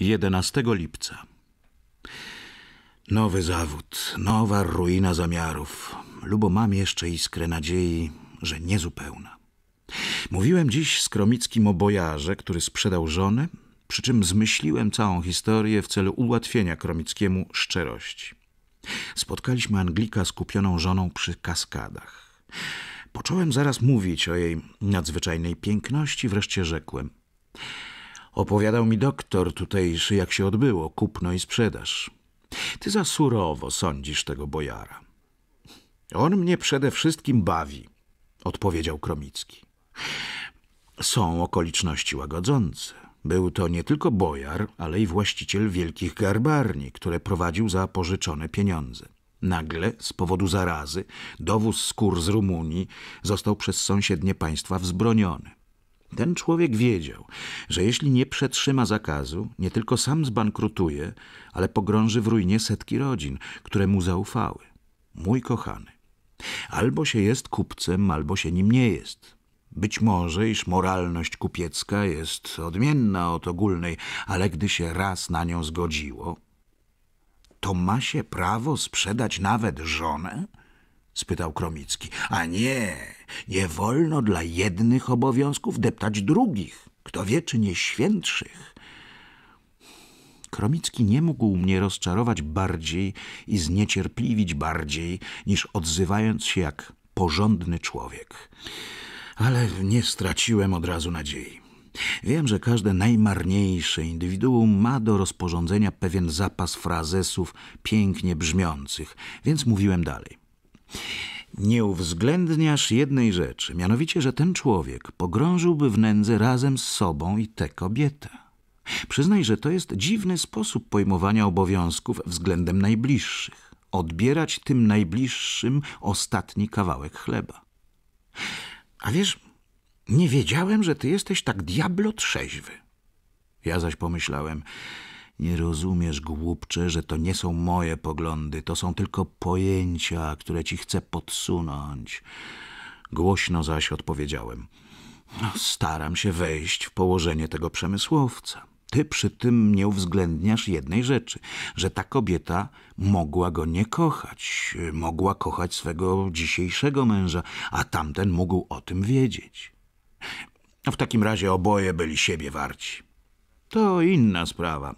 11 lipca. Nowy zawód, nowa ruina zamiarów. Lubo mam jeszcze iskrę nadziei, że niezupełna. Mówiłem dziś z Kromickim o bojarze, który sprzedał żonę, przy czym zmyśliłem całą historię w celu ułatwienia Kromickiemu szczerości. Spotkaliśmy Anglika z kupioną żoną przy kaskadach. Począłem zaraz mówić o jej nadzwyczajnej piękności, wreszcie rzekłem – Opowiadał mi doktor tutejszy, jak się odbyło kupno i sprzedaż. Ty za surowo sądzisz tego bojara. On mnie przede wszystkim bawi, odpowiedział Kromicki. Są okoliczności łagodzące. Był to nie tylko bojar, ale i właściciel wielkich garbarni, które prowadził za pożyczone pieniądze. Nagle, z powodu zarazy, dowóz skór z Rumunii został przez sąsiednie państwa wzbroniony. Ten człowiek wiedział, że jeśli nie przetrzyma zakazu, nie tylko sam zbankrutuje, ale pogrąży w ruinie setki rodzin, które mu zaufały. Mój kochany, albo się jest kupcem, albo się nim nie jest. Być może, iż moralność kupiecka jest odmienna od ogólnej, ale gdy się raz na nią zgodziło, to ma się prawo sprzedać nawet żonę? spytał Kromicki. A nie, nie wolno dla jednych obowiązków deptać drugich, kto wie czy nie świętszych. Kromicki nie mógł mnie rozczarować bardziej i zniecierpliwić bardziej, niż odzywając się jak porządny człowiek. Ale nie straciłem od razu nadziei. Wiem, że każde najmarniejsze indywiduum ma do rozporządzenia pewien zapas frazesów pięknie brzmiących, więc mówiłem dalej. Nie uwzględniasz jednej rzeczy, mianowicie, że ten człowiek pogrążyłby w nędzy razem z sobą i tę kobietę. Przyznaj, że to jest dziwny sposób pojmowania obowiązków względem najbliższych. Odbierać tym najbliższym ostatni kawałek chleba. A wiesz, nie wiedziałem, że ty jesteś tak diablo trzeźwy. Ja zaś pomyślałem, nie rozumiesz, głupcze, że to nie są moje poglądy, to są tylko pojęcia, które ci chcę podsunąć. Głośno zaś odpowiedziałem. No, staram się wejść w położenie tego przemysłowca. Ty przy tym nie uwzględniasz jednej rzeczy, że ta kobieta mogła go nie kochać, mogła kochać swego dzisiejszego męża, a tamten mógł o tym wiedzieć. No, w takim razie oboje byli siebie warci. To inna sprawa.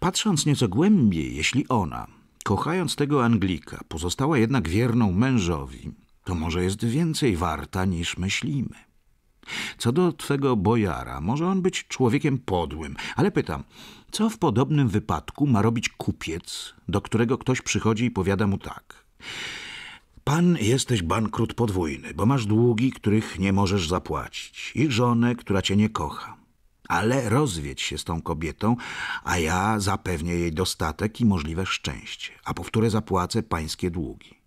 Patrząc nieco głębiej, jeśli ona, kochając tego Anglika, pozostała jednak wierną mężowi, to może jest więcej warta niż myślimy. Co do twego bojara, może on być człowiekiem podłym, ale pytam, co w podobnym wypadku ma robić kupiec, do którego ktoś przychodzi i powiada mu tak? Pan jesteś bankrut podwójny, bo masz długi, których nie możesz zapłacić i żonę, która cię nie kocha ale rozwiedź się z tą kobietą, a ja zapewnię jej dostatek i możliwe szczęście, a powtórę zapłacę pańskie długi.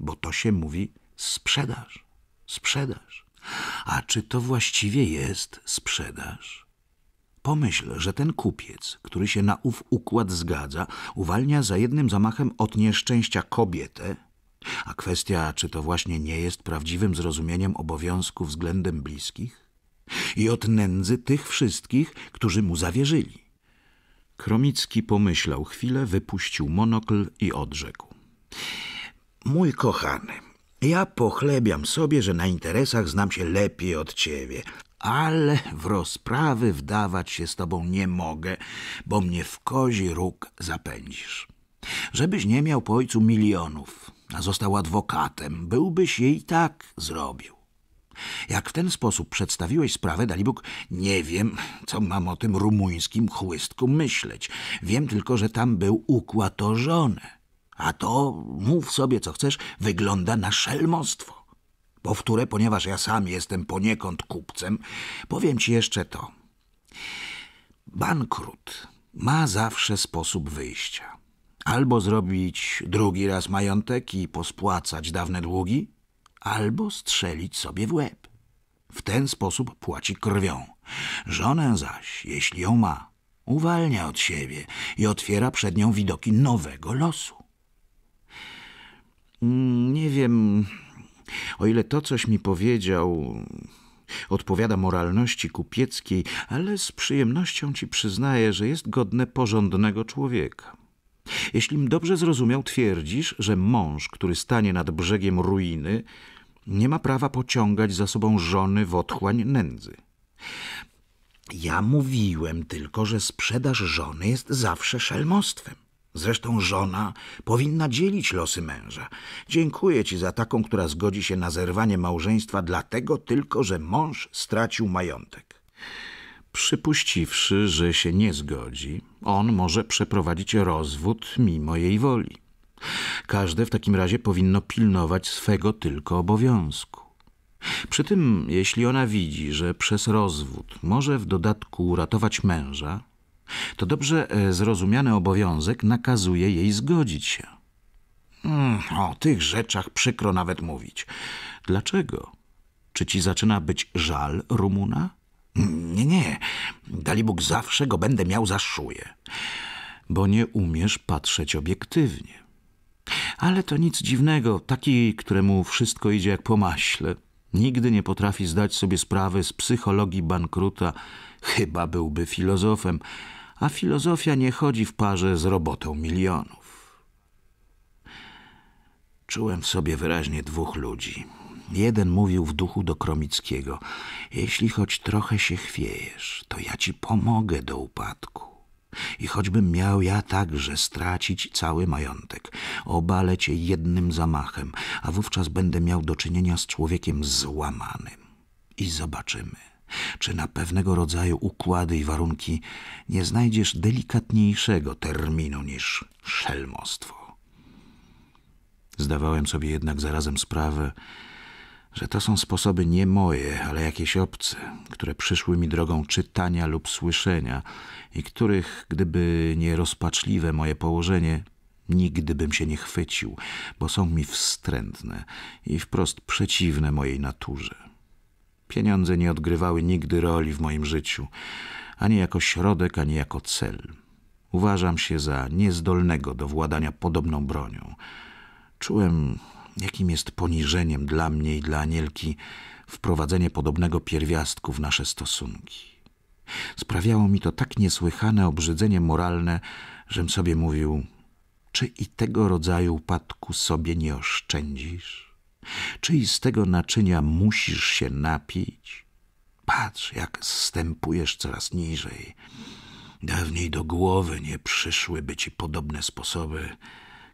Bo to się mówi sprzedaż, sprzedaż. A czy to właściwie jest sprzedaż? Pomyśl, że ten kupiec, który się na ów układ zgadza, uwalnia za jednym zamachem od nieszczęścia kobietę, a kwestia, czy to właśnie nie jest prawdziwym zrozumieniem obowiązku względem bliskich? i od nędzy tych wszystkich, którzy mu zawierzyli. Kromicki pomyślał chwilę, wypuścił monokl i odrzekł. Mój kochany, ja pochlebiam sobie, że na interesach znam się lepiej od ciebie, ale w rozprawy wdawać się z tobą nie mogę, bo mnie w kozi róg zapędzisz. Żebyś nie miał po ojcu milionów, a został adwokatem, byłbyś jej tak zrobił. Jak w ten sposób przedstawiłeś sprawę, Dalibóg, nie wiem, co mam o tym rumuńskim chłystku myśleć. Wiem tylko, że tam był układ o żonę. A to, mów sobie co chcesz, wygląda na szelmostwo. Powtórę, ponieważ ja sam jestem poniekąd kupcem, powiem ci jeszcze to. Bankrut ma zawsze sposób wyjścia. Albo zrobić drugi raz majątek i pospłacać dawne długi, albo strzelić sobie w łeb. W ten sposób płaci krwią. Żonę zaś, jeśli ją ma, uwalnia od siebie i otwiera przed nią widoki nowego losu. Mm, nie wiem, o ile to coś mi powiedział odpowiada moralności kupieckiej, ale z przyjemnością ci przyznaję, że jest godne porządnego człowieka. Jeśli dobrze zrozumiał, twierdzisz, że mąż, który stanie nad brzegiem ruiny, nie ma prawa pociągać za sobą żony w otchłań nędzy. Ja mówiłem tylko, że sprzedaż żony jest zawsze szelmostwem. Zresztą żona powinna dzielić losy męża. Dziękuję ci za taką, która zgodzi się na zerwanie małżeństwa dlatego tylko, że mąż stracił majątek. Przypuściwszy, że się nie zgodzi, on może przeprowadzić rozwód mimo jej woli. Każde w takim razie powinno pilnować swego tylko obowiązku. Przy tym, jeśli ona widzi, że przez rozwód może w dodatku uratować męża, to dobrze e, zrozumiany obowiązek nakazuje jej zgodzić się. Mm, o tych rzeczach przykro nawet mówić. Dlaczego? Czy ci zaczyna być żal Rumuna? Nie, nie. Dalibóg zawsze go będę miał za szuje. Bo nie umiesz patrzeć obiektywnie. Ale to nic dziwnego. Taki, któremu wszystko idzie jak po maśle, nigdy nie potrafi zdać sobie sprawy z psychologii bankruta. Chyba byłby filozofem. A filozofia nie chodzi w parze z robotą milionów. Czułem w sobie wyraźnie dwóch ludzi – Jeden mówił w duchu do Kromickiego: Jeśli choć trochę się chwiejesz, to ja ci pomogę do upadku. I choćbym miał ja także stracić cały majątek, obalę cię jednym zamachem, a wówczas będę miał do czynienia z człowiekiem złamanym. I zobaczymy, czy na pewnego rodzaju układy i warunki nie znajdziesz delikatniejszego terminu niż szelmostwo. Zdawałem sobie jednak zarazem sprawę, że to są sposoby nie moje, ale jakieś obce, które przyszły mi drogą czytania lub słyszenia i których, gdyby nie rozpaczliwe moje położenie, nigdy bym się nie chwycił, bo są mi wstrętne i wprost przeciwne mojej naturze. Pieniądze nie odgrywały nigdy roli w moim życiu, ani jako środek, ani jako cel. Uważam się za niezdolnego do władania podobną bronią. Czułem, jakim jest poniżeniem dla mnie i dla Anielki wprowadzenie podobnego pierwiastku w nasze stosunki. Sprawiało mi to tak niesłychane obrzydzenie moralne, żem sobie mówił, czy i tego rodzaju upadku sobie nie oszczędzisz? Czy i z tego naczynia musisz się napić? Patrz, jak zstępujesz coraz niżej. Dawniej do głowy nie przyszłyby ci podobne sposoby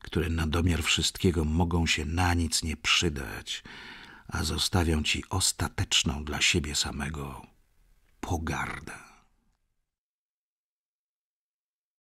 które na domiar wszystkiego mogą się na nic nie przydać, a zostawią ci ostateczną dla siebie samego pogardę.